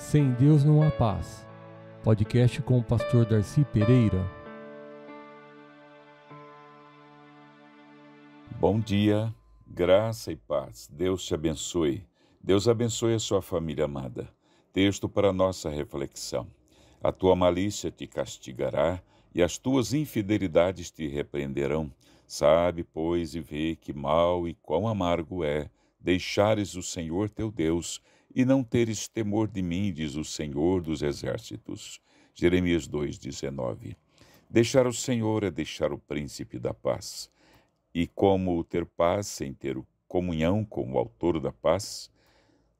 Sem Deus não há paz. Podcast com o pastor Darcy Pereira. Bom dia, graça e paz. Deus te abençoe. Deus abençoe a sua família amada. Texto para nossa reflexão. A tua malícia te castigará e as tuas infidelidades te repreenderão. Sabe, pois, e vê que mal e quão amargo é deixares o Senhor teu Deus e não teres temor de mim, diz o Senhor dos Exércitos. Jeremias 2,19. Deixar o Senhor é deixar o príncipe da paz. E como ter paz sem ter comunhão com o autor da paz?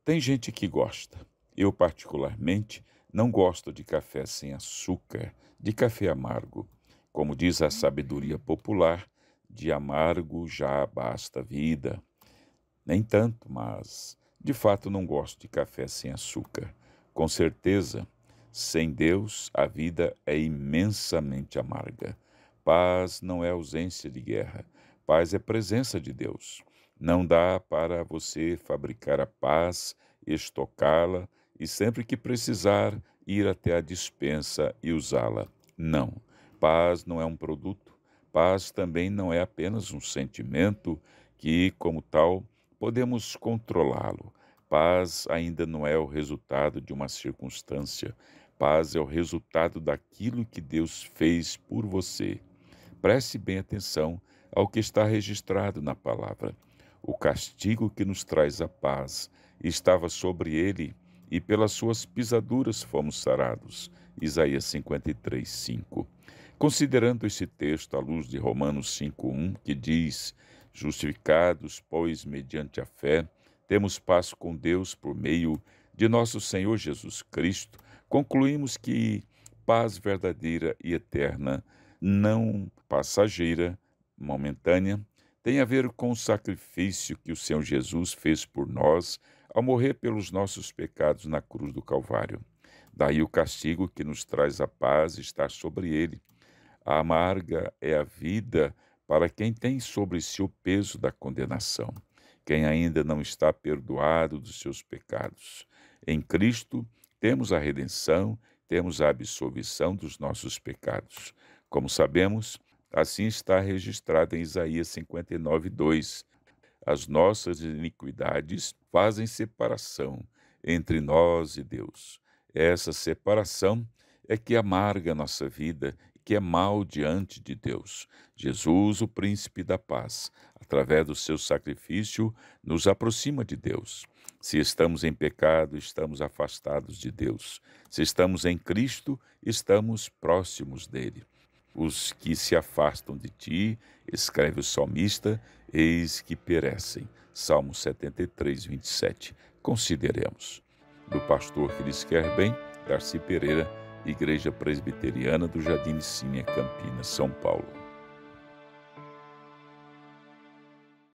Tem gente que gosta. Eu, particularmente, não gosto de café sem açúcar, de café amargo. Como diz a sabedoria popular, de amargo já basta vida. Nem tanto, mas de fato, não gosto de café sem açúcar. Com certeza, sem Deus, a vida é imensamente amarga. Paz não é ausência de guerra, paz é presença de Deus. Não dá para você fabricar a paz, estocá-la e sempre que precisar ir até a dispensa e usá-la. Não. Paz não é um produto. Paz também não é apenas um sentimento que, como tal, podemos controlá-lo. Paz ainda não é o resultado de uma circunstância. Paz é o resultado daquilo que Deus fez por você. Preste bem atenção ao que está registrado na palavra. O castigo que nos traz a paz estava sobre ele, e pelas suas pisaduras fomos sarados. Isaías 53, 5. Considerando esse texto à luz de Romanos 5,1, que diz: Justificados, pois, mediante a fé, temos paz com Deus por meio de nosso Senhor Jesus Cristo, concluímos que paz verdadeira e eterna, não passageira, momentânea, tem a ver com o sacrifício que o Senhor Jesus fez por nós ao morrer pelos nossos pecados na cruz do Calvário. Daí o castigo que nos traz a paz está sobre ele. A amarga é a vida para quem tem sobre si o peso da condenação, quem ainda não está perdoado dos seus pecados. Em Cristo temos a redenção, temos a absolvição dos nossos pecados. Como sabemos, assim está registrado em Isaías 59, 2. As nossas iniquidades fazem separação entre nós e Deus. Essa separação é que amarga nossa vida que é mal diante de Deus. Jesus, o príncipe da paz, através do seu sacrifício, nos aproxima de Deus. Se estamos em pecado, estamos afastados de Deus. Se estamos em Cristo, estamos próximos dele. Os que se afastam de ti, escreve o salmista, eis que perecem. Salmo 73, 27. Consideremos. Do pastor que lhes quer bem, Darcy Pereira Igreja Presbiteriana do Jardim de Campinas, São Paulo.